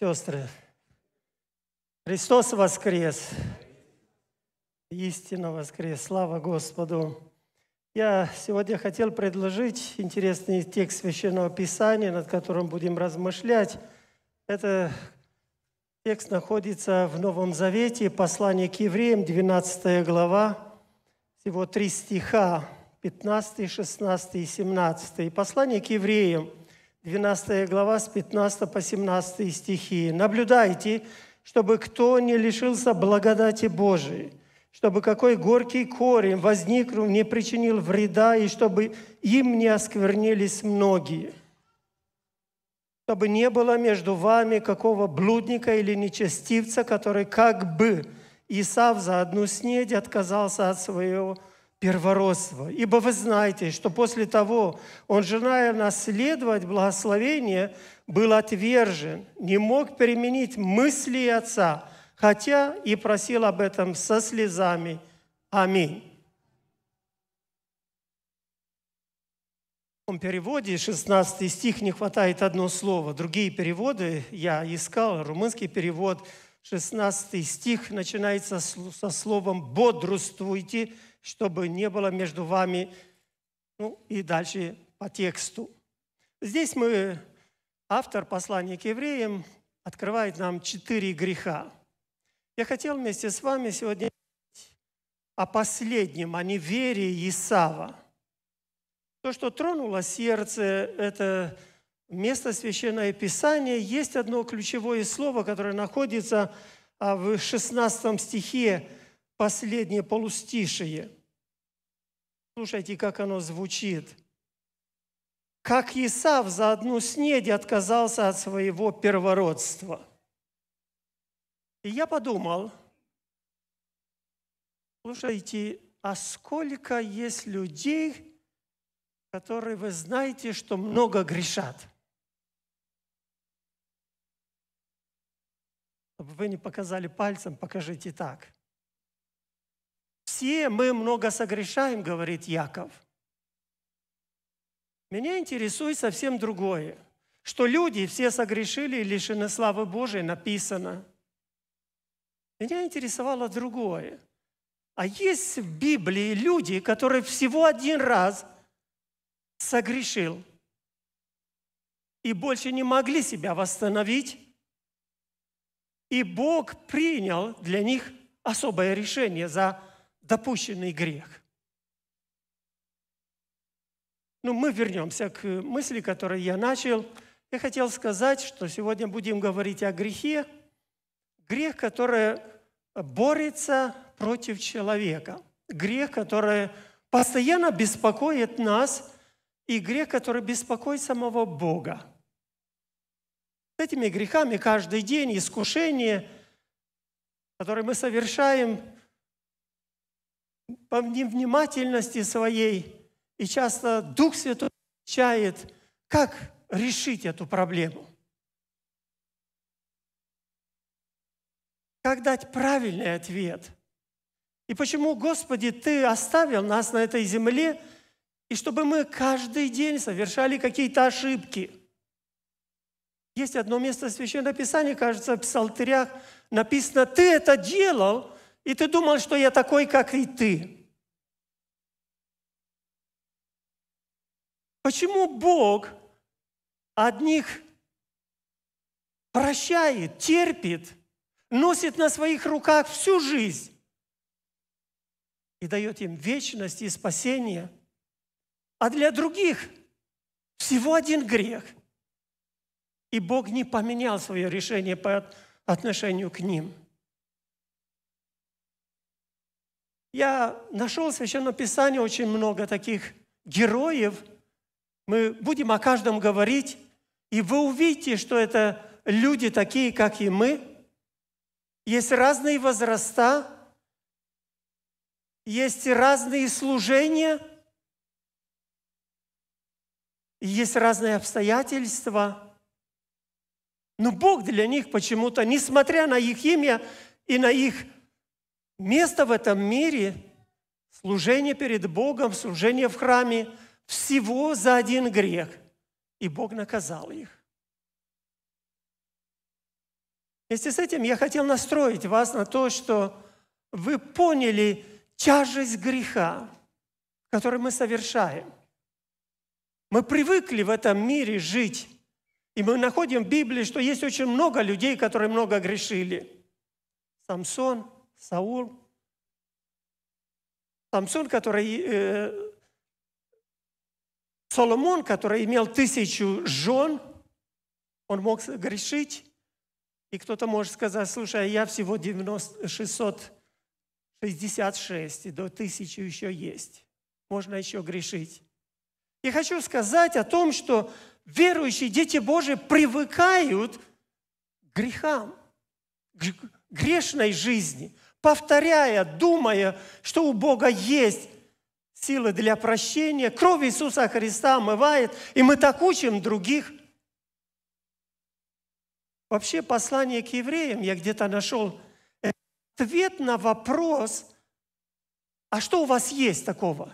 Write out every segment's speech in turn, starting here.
сестры, Христос воскрес, истинно воскрес, слава Господу. Я сегодня хотел предложить интересный текст Священного Писания, над которым будем размышлять. Это текст находится в Новом Завете, послание к евреям, 12 глава, всего три стиха, 15, 16 и 17. Послание к евреям – 12 глава с 15 по 17 стихи. «Наблюдайте, чтобы кто не лишился благодати Божией, чтобы какой горький корень возник, не причинил вреда, и чтобы им не осквернились многие, чтобы не было между вами какого блудника или нечестивца, который как бы Исав за одну снедь отказался от своего первородства. Ибо вы знаете, что после того, он, желая наследовать благословение, был отвержен, не мог переменить мысли отца, хотя и просил об этом со слезами. Аминь. В переводе 16 стих не хватает одно слово. Другие переводы я искал, румынский перевод, 16 стих начинается со словом «бодрствуйте чтобы не было между вами, ну и дальше по тексту. Здесь мы, автор послания к евреям, открывает нам четыре греха. Я хотел вместе с вами сегодня о последнем, о неверии Исава. То, что тронуло сердце, это место Священное Писание. Есть одно ключевое слово, которое находится а, в 16 стихе, последнее полустишие. Слушайте, как оно звучит. Как Исав за одну снедь отказался от своего первородства. И я подумал, слушайте, а сколько есть людей, которые вы знаете, что много грешат? Чтобы вы не показали пальцем, покажите так – все мы много согрешаем, говорит Яков. Меня интересует совсем другое, что люди все согрешили и лишены славы Божией, написано. Меня интересовало другое. А есть в Библии люди, которые всего один раз согрешил и больше не могли себя восстановить, и Бог принял для них особое решение за допущенный грех. Ну, мы вернемся к мысли, которую я начал. Я хотел сказать, что сегодня будем говорить о грехе. Грех, который борется против человека. Грех, который постоянно беспокоит нас, и грех, который беспокоит самого Бога. С этими грехами каждый день искушение, которое мы совершаем – по невнимательности своей, и часто Дух Святой отвечает, как решить эту проблему. Как дать правильный ответ? И почему, Господи, Ты оставил нас на этой земле, и чтобы мы каждый день совершали какие-то ошибки? Есть одно место в Священном Писании, кажется, в Псалтырях написано, «Ты это делал, и ты думал, что я такой, как и ты. Почему Бог одних прощает, терпит, носит на своих руках всю жизнь и дает им вечность и спасение, а для других всего один грех. И Бог не поменял свое решение по отношению к ним – Я нашел в Священном Писании очень много таких героев. Мы будем о каждом говорить, и вы увидите, что это люди такие, как и мы. Есть разные возраста, есть разные служения, есть разные обстоятельства. Но Бог для них почему-то, несмотря на их имя и на их место в этом мире, служение перед Богом, служение в храме, всего за один грех. И Бог наказал их. Вместе с этим я хотел настроить вас на то, что вы поняли тяжесть греха, который мы совершаем. Мы привыкли в этом мире жить. И мы находим в Библии, что есть очень много людей, которые много грешили. Самсон – Саул, Самсон, который, э, Соломон, который имел тысячу жен, он мог грешить. И кто-то может сказать, слушай, а я всего 90, 666, и до тысячи еще есть. Можно еще грешить. И хочу сказать о том, что верующие дети Божии привыкают к грехам, к грешной жизни – повторяя, думая, что у Бога есть силы для прощения. Кровь Иисуса Христа омывает, и мы так учим других. Вообще послание к евреям я где-то нашел ответ на вопрос, а что у вас есть такого?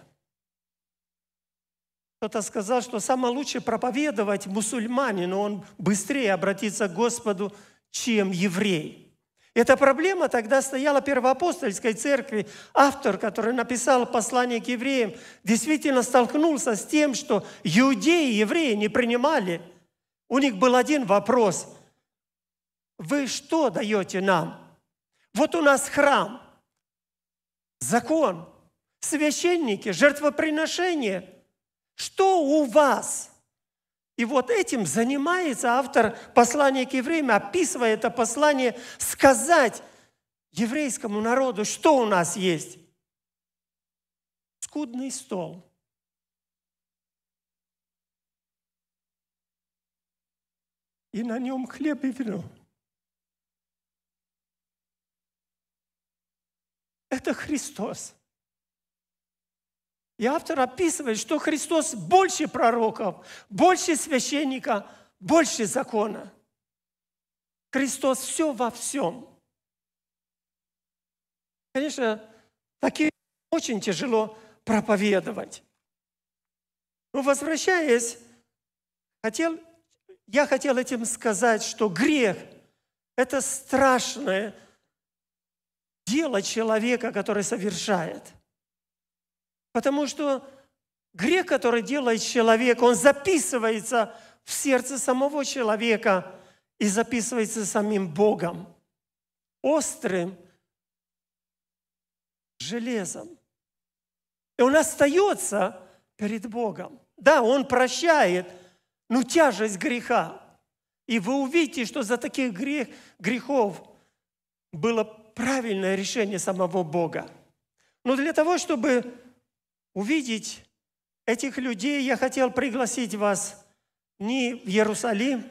Кто-то сказал, что самое лучшее проповедовать мусульманину, он быстрее обратится к Господу, чем еврей. Эта проблема тогда стояла первоапостольской церкви. Автор, который написал послание к евреям, действительно столкнулся с тем, что иудеи и евреи не принимали. У них был один вопрос. Вы что даете нам? Вот у нас храм, закон, священники, жертвоприношения. Что у вас – и вот этим занимается автор послания к евреям, описывая это послание, сказать еврейскому народу, что у нас есть. Скудный стол. И на нем хлеб и вино. Это Христос – и автор описывает, что Христос больше пророков, больше священника, больше закона. Христос все во всем. Конечно, такие очень тяжело проповедовать. Но возвращаясь, хотел, я хотел этим сказать, что грех – это страшное дело человека, который совершает – Потому что грех, который делает человек, он записывается в сердце самого человека и записывается самим Богом. Острым железом. И он остается перед Богом. Да, он прощает, но тяжесть греха. И вы увидите, что за таких грех, грехов было правильное решение самого Бога. Но для того, чтобы увидеть этих людей, я хотел пригласить вас не в Иерусалим,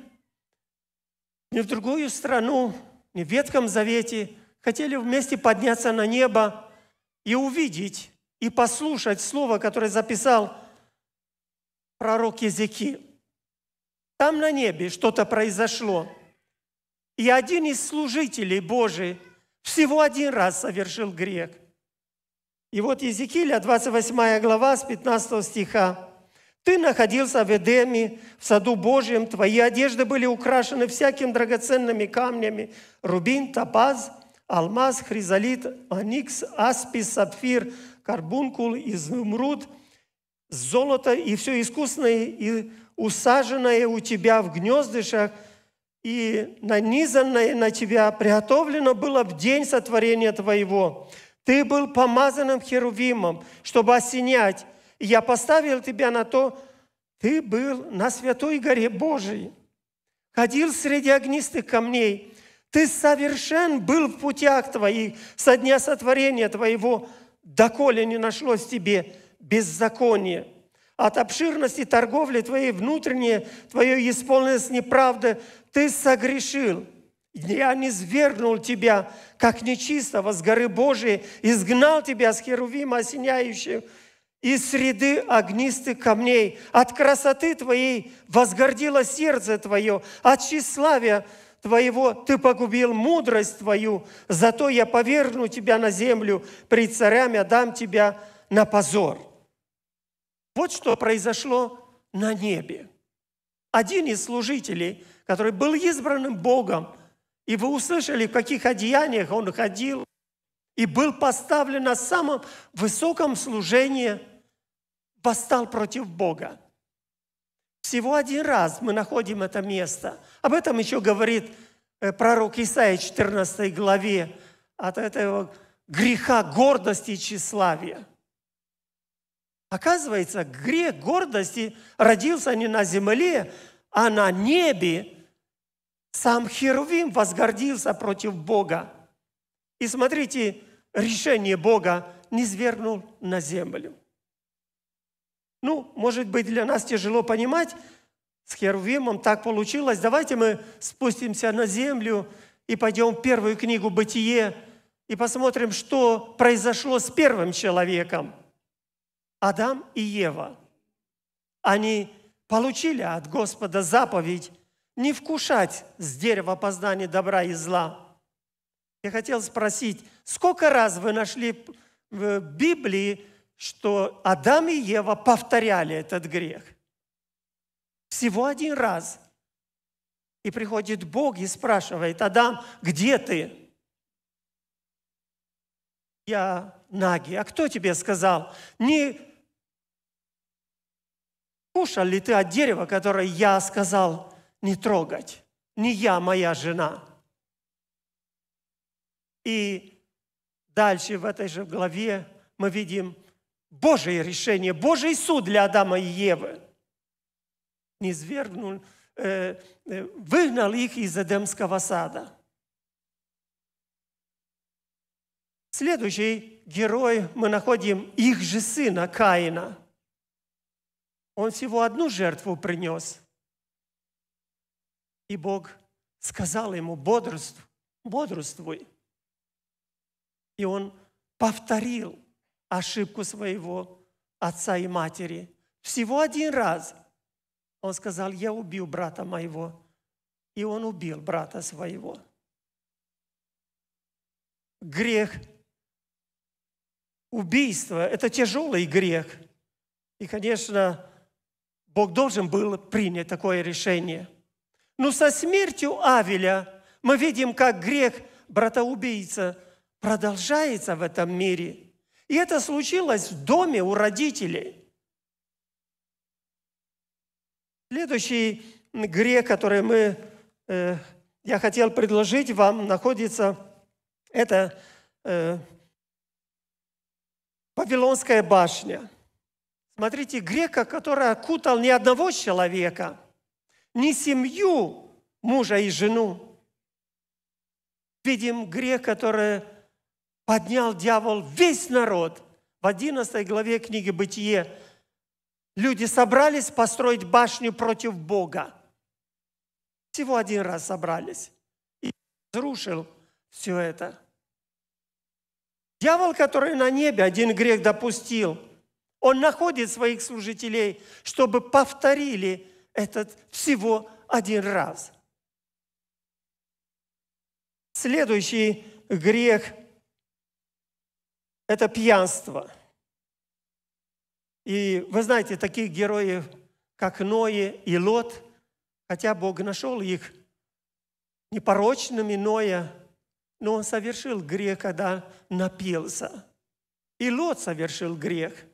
не в другую страну, не в Ветхом Завете. Хотели вместе подняться на небо и увидеть, и послушать слово, которое записал пророк языки Там на небе что-то произошло. И один из служителей Божий всего один раз совершил грех – и вот Езекииля, 28 глава, с 15 стиха. «Ты находился в Эдеме, в саду Божьем, твои одежды были украшены всяким драгоценными камнями, рубин, топаз, алмаз, хризолит, аникс, аспис, сапфир, карбункул, изумруд, золото и все искусное и усаженное у тебя в гнездышах, и нанизанное на тебя приготовлено было в день сотворения твоего. Ты был помазанным херувимом, чтобы осенять. И я поставил тебя на то, ты был на святой горе Божией. Ходил среди огнистых камней. Ты совершен был в путях твоих со дня сотворения твоего, доколе не нашлось тебе беззаконие. От обширности торговли твоей внутренней, твое исполнилось неправды, ты согрешил – я не звернул тебя, как нечистого, с горы Божией, изгнал тебя с херувима осеняющего, из среды огнистых камней. От красоты твоей возгордило сердце твое, от тщеславия твоего ты погубил мудрость твою, зато я поверну тебя на землю, при царями дам тебя на позор». Вот что произошло на небе. Один из служителей, который был избранным Богом – и вы услышали, в каких одеяниях он ходил и был поставлен на самом высоком служении, восстал против Бога. Всего один раз мы находим это место. Об этом еще говорит э, пророк Исаия в 14 главе от этого греха гордости и тщеславия. Оказывается, грех гордости родился не на земле, а на небе, сам Херувим возгордился против Бога. И смотрите, решение Бога не свернул на землю. Ну, может быть, для нас тяжело понимать, с Херувимом так получилось. Давайте мы спустимся на землю и пойдем в первую книгу «Бытие» и посмотрим, что произошло с первым человеком. Адам и Ева. Они получили от Господа заповедь не вкушать с дерева познания добра и зла. Я хотел спросить, сколько раз вы нашли в Библии, что Адам и Ева повторяли этот грех? Всего один раз. И приходит Бог и спрашивает, Адам, где ты? Я наги. А кто тебе сказал? Не кушал ли ты от дерева, которое я сказал, не трогать. Не я, моя жена. И дальше в этой же главе мы видим Божие решение, Божий суд для Адама и Евы. Не свергнул, э, э выгнал их из Эдемского сада. Следующий герой мы находим их же сына Каина. Он всего одну жертву принес – и Бог сказал ему, бодрствуй, бодрствуй. И он повторил ошибку своего отца и матери. Всего один раз он сказал, я убил брата моего. И он убил брата своего. Грех, убийство – это тяжелый грех. И, конечно, Бог должен был принять такое решение – но со смертью Авеля мы видим, как грех братоубийца продолжается в этом мире. И это случилось в доме у родителей. Следующий грех, который мы, э, я хотел предложить вам, находится, это э, Вавилонская башня. Смотрите, греха, который окутал ни одного человека – не семью мужа и жену. Видим грех, который поднял дьявол весь народ. В 11 главе книги «Бытие» люди собрались построить башню против Бога. Всего один раз собрались. И разрушил все это. Дьявол, который на небе, один грех допустил. Он находит своих служителей, чтобы повторили этот всего один раз. Следующий грех – это пьянство. И вы знаете, таких героев, как Ное и Лот, хотя Бог нашел их непорочными Ноя, но он совершил грех, когда напился. И Лот совершил грех –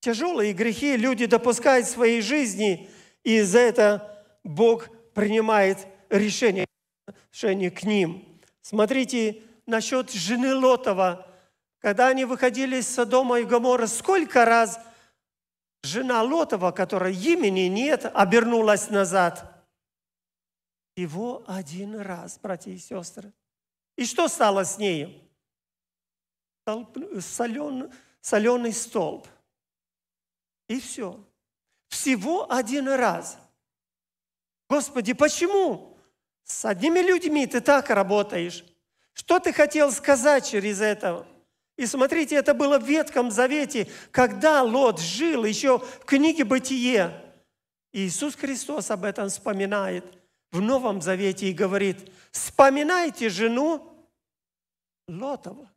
Тяжелые грехи люди допускают в своей жизни, и за это Бог принимает решение, решение к ним. Смотрите насчет жены Лотова. Когда они выходили из Содома и Гомора, сколько раз жена Лотова, которой имени нет, обернулась назад? Его один раз, братья и сестры. И что стало с ней? Солен, соленый столб э, – и все. Всего один раз. Господи, почему? С одними людьми ты так работаешь. Что ты хотел сказать через это? И смотрите, это было в Ветхом Завете, когда Лот жил еще в книге «Бытие». И Иисус Христос об этом вспоминает в Новом Завете и говорит, «Вспоминайте жену Лотова».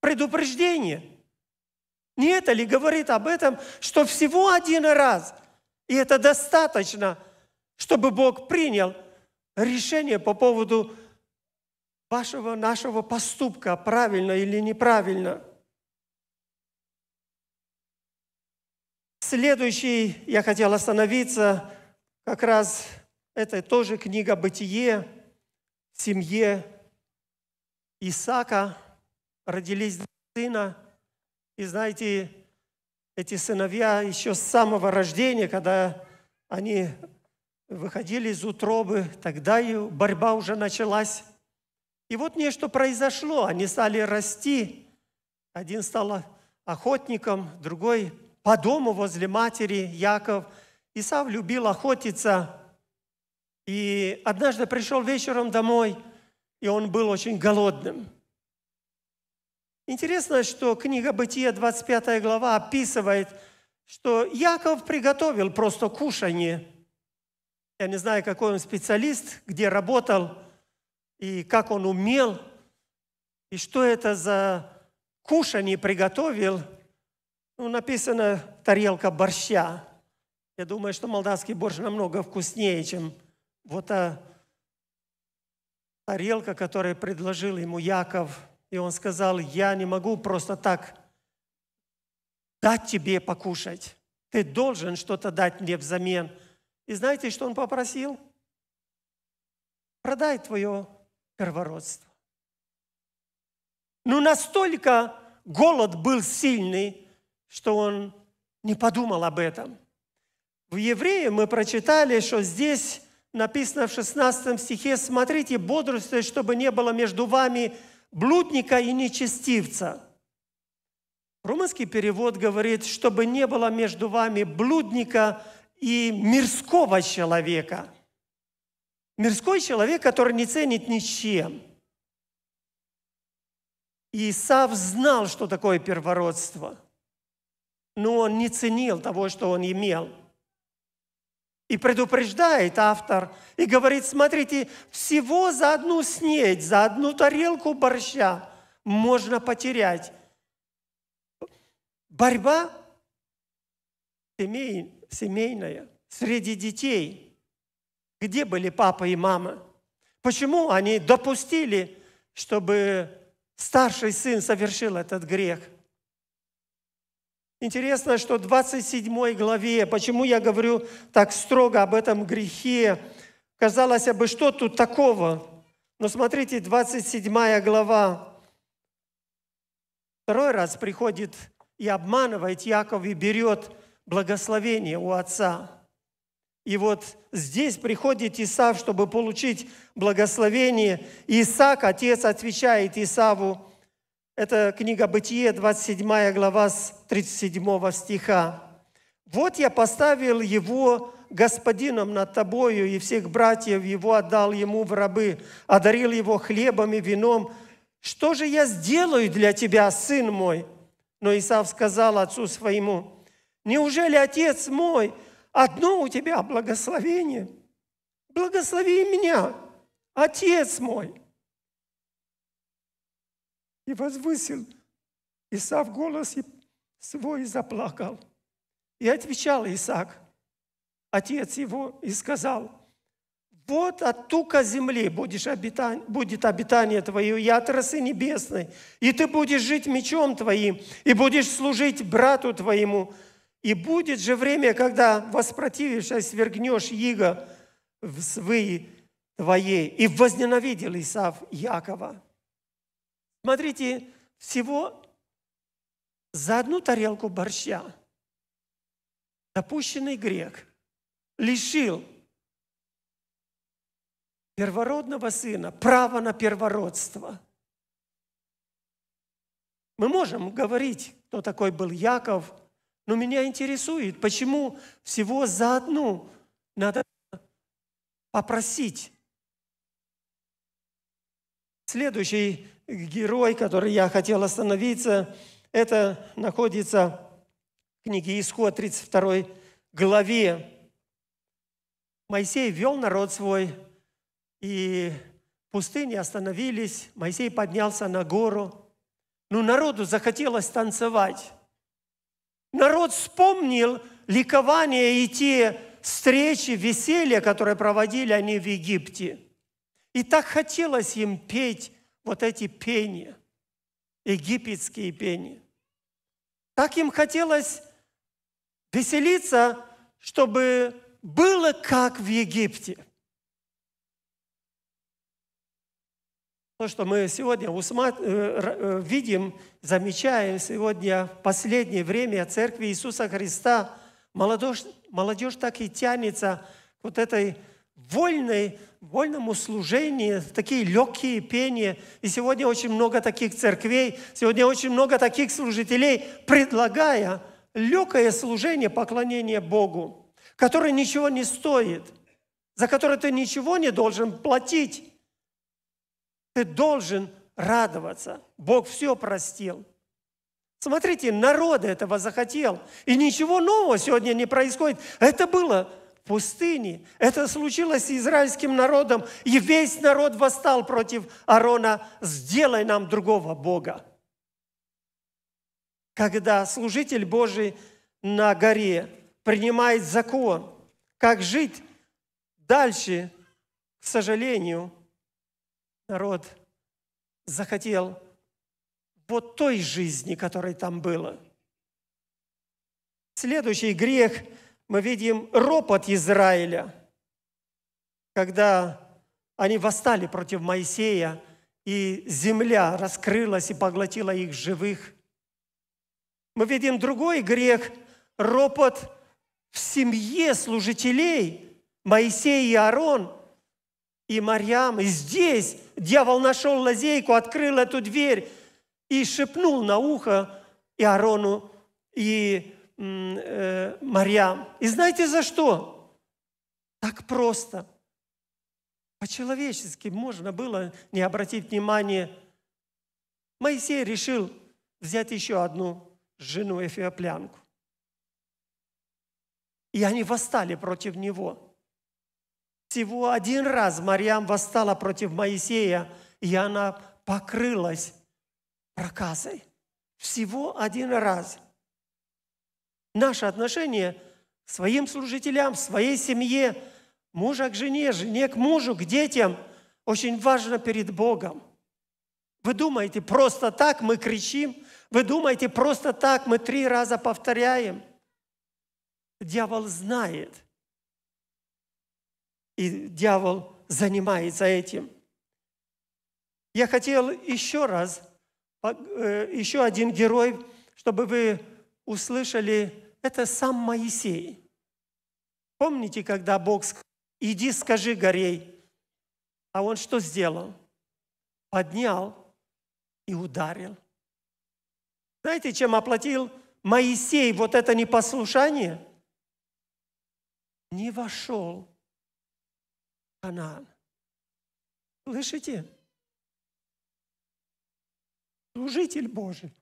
Предупреждение – не это ли говорит об этом, что всего один раз, и это достаточно, чтобы Бог принял решение по поводу вашего, нашего поступка, правильно или неправильно. Следующий, я хотел остановиться, как раз это тоже книга «Бытие», семье Исака родились сына – и знаете, эти сыновья еще с самого рождения, когда они выходили из утробы, тогда и борьба уже началась. И вот нечто произошло, они стали расти. Один стал охотником, другой по дому возле матери Яков. Исав любил охотиться. И однажды пришел вечером домой, и он был очень голодным. Интересно, что книга Бытия, 25 глава, описывает, что Яков приготовил просто кушанье. Я не знаю, какой он специалист, где работал, и как он умел, и что это за кушанье приготовил. Ну, написано «тарелка борща». Я думаю, что молдавский борщ намного вкуснее, чем вот та тарелка, которую предложил ему Яков – и он сказал, я не могу просто так дать тебе покушать. Ты должен что-то дать мне взамен. И знаете, что он попросил? Продай твое первородство. Ну, настолько голод был сильный, что он не подумал об этом. В Евреи мы прочитали, что здесь написано в 16 стихе, «Смотрите, бодрствуйте, чтобы не было между вами блудника и нечестивца. Румынский перевод говорит, чтобы не было между вами блудника и мирского человека. Мирской человек, который не ценит ничем. И Исав знал, что такое первородство, но он не ценил того, что он имел – и предупреждает автор, и говорит, смотрите, всего за одну снедь, за одну тарелку борща можно потерять. Борьба семей, семейная среди детей. Где были папа и мама? Почему они допустили, чтобы старший сын совершил этот грех – Интересно, что в 27 главе, почему я говорю так строго об этом грехе, казалось бы, что тут такого? Но смотрите, 27 глава, второй раз приходит и обманывает Яков и берет благословение у отца. И вот здесь приходит Исав, чтобы получить благословение. Исаак, отец, отвечает Исаву, это книга Бытие, 27 глава с 37 стиха. «Вот я поставил его господином над тобою, и всех братьев его отдал ему в рабы, одарил его хлебом и вином. Что же я сделаю для тебя, сын мой?» Но Исав сказал отцу своему, «Неужели, отец мой, одно у тебя благословение? Благослови меня, отец мой!» и возвысил Исав голос свой и заплакал. И отвечал Исаак, отец его, и сказал, «Вот от тука земли будешь обитан будет обитание твое, и от росы небесной, и ты будешь жить мечом твоим, и будешь служить брату твоему, и будет же время, когда, воспротивишься свергнешь иго в свои твоей». И возненавидел Исав Якова Смотрите, всего за одну тарелку борща допущенный грек лишил первородного сына права на первородство. Мы можем говорить, кто такой был Яков, но меня интересует, почему всего за одну надо попросить. Следующий герой, который я хотел остановиться, это находится в книге Исход 32 главе. Моисей вел народ свой, и пустыни остановились, Моисей поднялся на гору. Но ну, народу захотелось танцевать. Народ вспомнил ликование и те встречи, веселья, которые проводили они в Египте. И так хотелось им петь, вот эти пения, египетские пения. Так им хотелось веселиться, чтобы было как в Египте. То, что мы сегодня э, э, видим, замечаем сегодня в последнее время Церкви Иисуса Христа, молодежь, молодежь так и тянется к вот этой вольной, вольному служению, такие легкие пения. И сегодня очень много таких церквей, сегодня очень много таких служителей, предлагая легкое служение, поклонение Богу, которое ничего не стоит, за которое ты ничего не должен платить. Ты должен радоваться. Бог все простил. Смотрите, народ этого захотел. И ничего нового сегодня не происходит. Это было пустыне. Это случилось с израильским народом, и весь народ восстал против Аарона. сделай нам другого Бога. Когда служитель Божий на горе принимает закон, как жить дальше, к сожалению, народ захотел вот той жизни, которой там было. Следующий грех мы видим ропот Израиля, когда они восстали против Моисея, и земля раскрылась и поглотила их живых. Мы видим другой грех, ропот в семье служителей Моисея и Аарон и Марьям. И здесь дьявол нашел лазейку, открыл эту дверь и шепнул на ухо и Аарону, и Э, Марьям. И знаете за что? Так просто. По-человечески можно было не обратить внимания. Моисей решил взять еще одну жену эфиоплянку. И они восстали против него. Всего один раз Марьям восстала против Моисея, и она покрылась проказой. Всего один раз – наше отношение своим служителям, своей семье, мужа к жене, жене к мужу, к детям очень важно перед Богом. Вы думаете, просто так мы кричим? Вы думаете, просто так мы три раза повторяем? Дьявол знает. И дьявол занимается этим. Я хотел еще раз, э, еще один герой, чтобы вы услышали, это сам Моисей. Помните, когда Бог сказал, иди скажи горей, а он что сделал? Поднял и ударил. Знаете, чем оплатил Моисей вот это непослушание? Не вошел в Канаан. Слышите? Служитель Божий.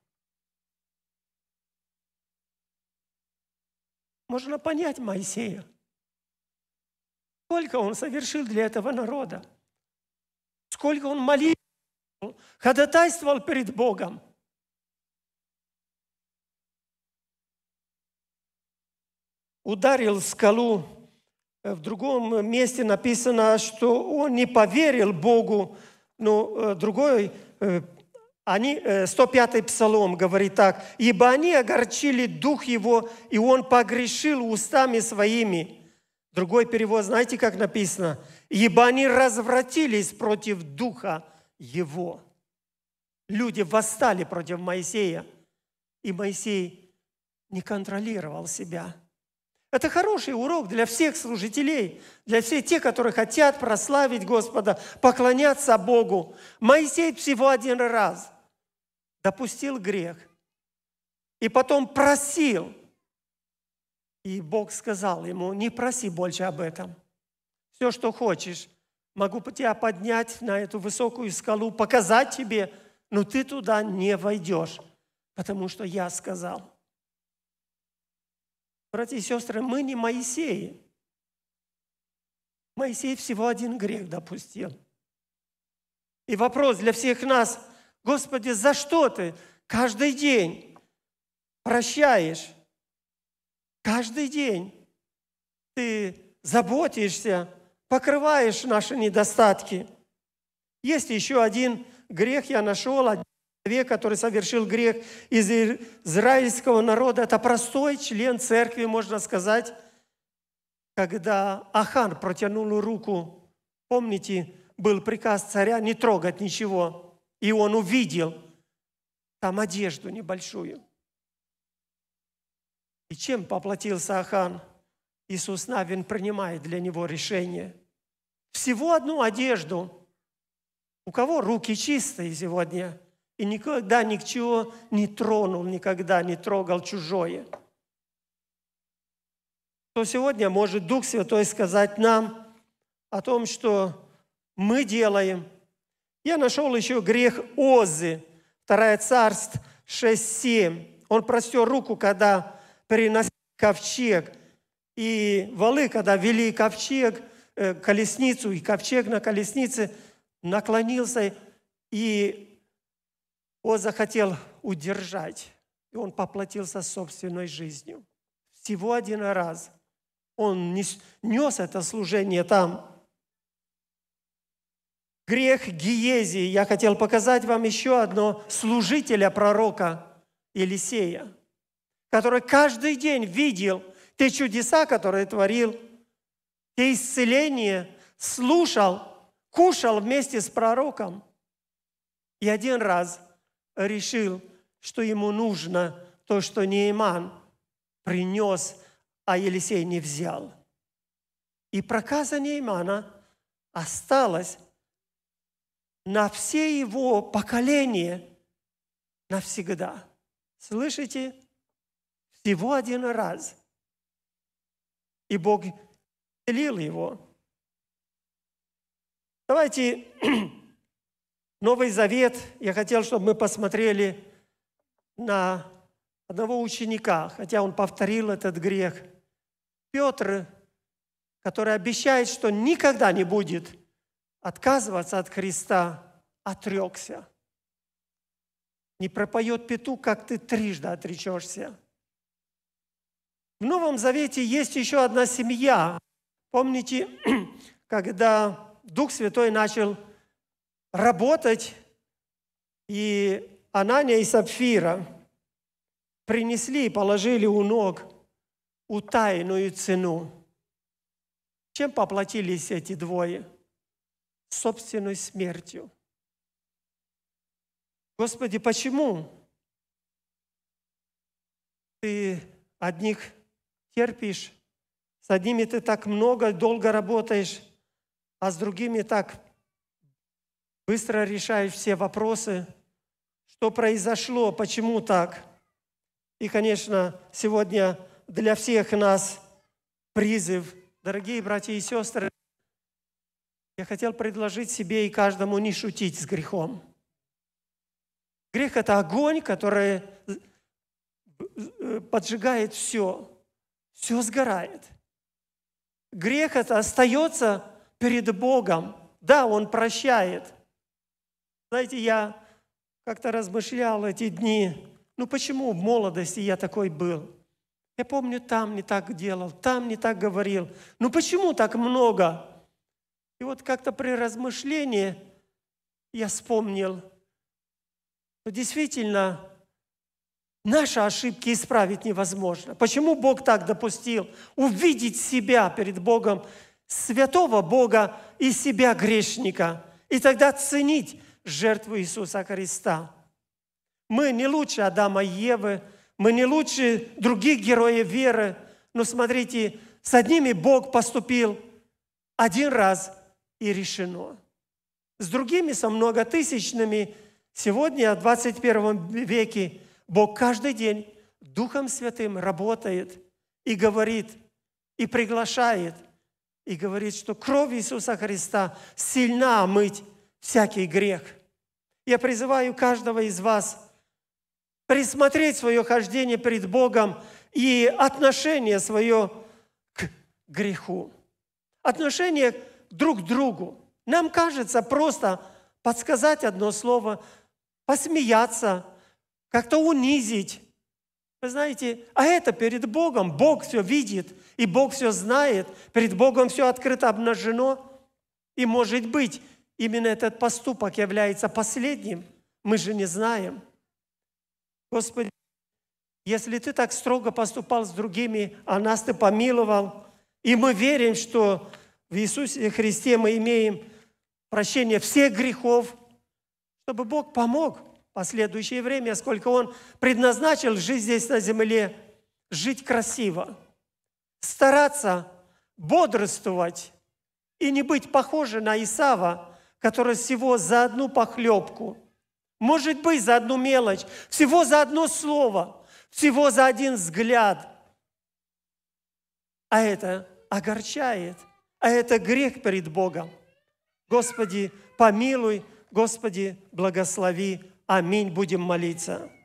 Можно понять Моисея. Сколько он совершил для этого народа. Сколько он молил, ходатайствовал перед Богом. Ударил скалу. Э, в другом месте написано, что он не поверил Богу, но э, другой э, они, 105-й э, псалом говорит так, «Ибо они огорчили дух его, и он погрешил устами своими». Другой перевод, знаете, как написано? «Ибо они развратились против духа его». Люди восстали против Моисея, и Моисей не контролировал себя. Это хороший урок для всех служителей, для всех тех, которые хотят прославить Господа, поклоняться Богу. Моисей всего один раз – допустил грех и потом просил. И Бог сказал ему, не проси больше об этом. Все, что хочешь, могу тебя поднять на эту высокую скалу, показать тебе, но ты туда не войдешь, потому что я сказал. Братья и сестры, мы не Моисеи. Моисей всего один грех допустил. И вопрос для всех нас – Господи, за что ты каждый день прощаешь? Каждый день ты заботишься, покрываешь наши недостатки. Есть еще один грех, я нашел, один человек, который совершил грех из израильского народа. Это простой член церкви, можно сказать, когда Ахан протянул руку. Помните, был приказ царя не трогать ничего и он увидел там одежду небольшую. И чем поплатился Ахан? Иисус Навин принимает для него решение. Всего одну одежду. У кого руки чистые сегодня? И никогда ничего не тронул, никогда не трогал чужое. То сегодня может Дух Святой сказать нам о том, что мы делаем – я нашел еще грех Озы, 2 царство 6-7. Он простер руку, когда переносил ковчег. И валы, когда вели ковчег, э, колесницу, и ковчег на колеснице наклонился, и Оза хотел удержать. И он поплатился собственной жизнью. Всего один раз. Он нес это служение там – грех Гиезии. Я хотел показать вам еще одно служителя пророка Елисея, который каждый день видел те чудеса, которые творил, те исцеления, слушал, кушал вместе с пророком. И один раз решил, что ему нужно то, что Нейман принес, а Елисей не взял. И проказа Неймана осталась на все его поколения навсегда. Слышите? Всего один раз. И Бог делил его. Давайте Новый Завет. Я хотел, чтобы мы посмотрели на одного ученика, хотя он повторил этот грех. Петр, который обещает, что никогда не будет отказываться от Христа, отрекся. Не пропоет петух, как ты трижды отречешься. В Новом Завете есть еще одна семья. Помните, когда Дух Святой начал работать, и Анания и Сапфира принесли и положили у ног утайную цену. Чем поплатились эти двое – собственной смертью. Господи, почему ты одних терпишь, с одними ты так много, долго работаешь, а с другими так быстро решаешь все вопросы. Что произошло, почему так? И, конечно, сегодня для всех нас призыв, дорогие братья и сестры, я хотел предложить себе и каждому не шутить с грехом. Грех – это огонь, который э, поджигает все. Все сгорает. Грех – это остается перед Богом. Да, Он прощает. Знаете, я как-то размышлял эти дни, ну почему в молодости я такой был? Я помню, там не так делал, там не так говорил. Ну почему так много? И вот как-то при размышлении я вспомнил, что действительно наши ошибки исправить невозможно. Почему Бог так допустил? Увидеть себя перед Богом, святого Бога и себя грешника, и тогда ценить жертву Иисуса Христа. Мы не лучше Адама и Евы, мы не лучше других героев веры, но смотрите, с одними Бог поступил один раз, и решено. С другими, со многотысячными, сегодня, в 21 веке, Бог каждый день Духом Святым работает и говорит, и приглашает, и говорит, что кровь Иисуса Христа сильна омыть всякий грех. Я призываю каждого из вас присмотреть свое хождение перед Богом и отношение свое к греху. Отношение к друг другу. Нам кажется просто подсказать одно слово, посмеяться, как-то унизить. Вы знаете, а это перед Богом. Бог все видит, и Бог все знает. Перед Богом все открыто обнажено. И, может быть, именно этот поступок является последним. Мы же не знаем. Господи, если ты так строго поступал с другими, а нас ты помиловал, и мы верим, что в Иисусе Христе мы имеем прощение всех грехов, чтобы Бог помог в последующее время, сколько Он предназначил жить здесь на земле, жить красиво, стараться бодрствовать и не быть похожи на Исава, который всего за одну похлебку, может быть, за одну мелочь, всего за одно слово, всего за один взгляд. А это огорчает. А это грех перед Богом. Господи, помилуй, Господи, благослови. Аминь. Будем молиться.